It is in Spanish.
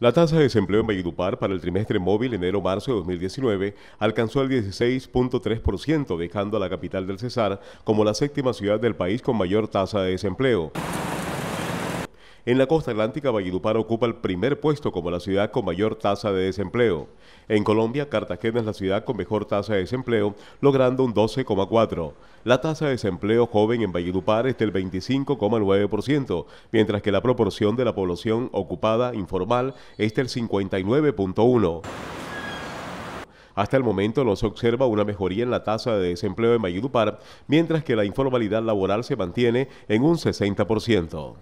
La tasa de desempleo en Valledupar para el trimestre móvil enero-marzo de 2019 alcanzó el 16.3%, dejando a la capital del Cesar como la séptima ciudad del país con mayor tasa de desempleo. En la costa atlántica, Valledupar ocupa el primer puesto como la ciudad con mayor tasa de desempleo. En Colombia, Cartagena es la ciudad con mejor tasa de desempleo, logrando un 12,4. La tasa de desempleo joven en Valledupar es del 25,9%, mientras que la proporción de la población ocupada informal es del 59,1%. Hasta el momento no se observa una mejoría en la tasa de desempleo en Valledupar, mientras que la informalidad laboral se mantiene en un 60%.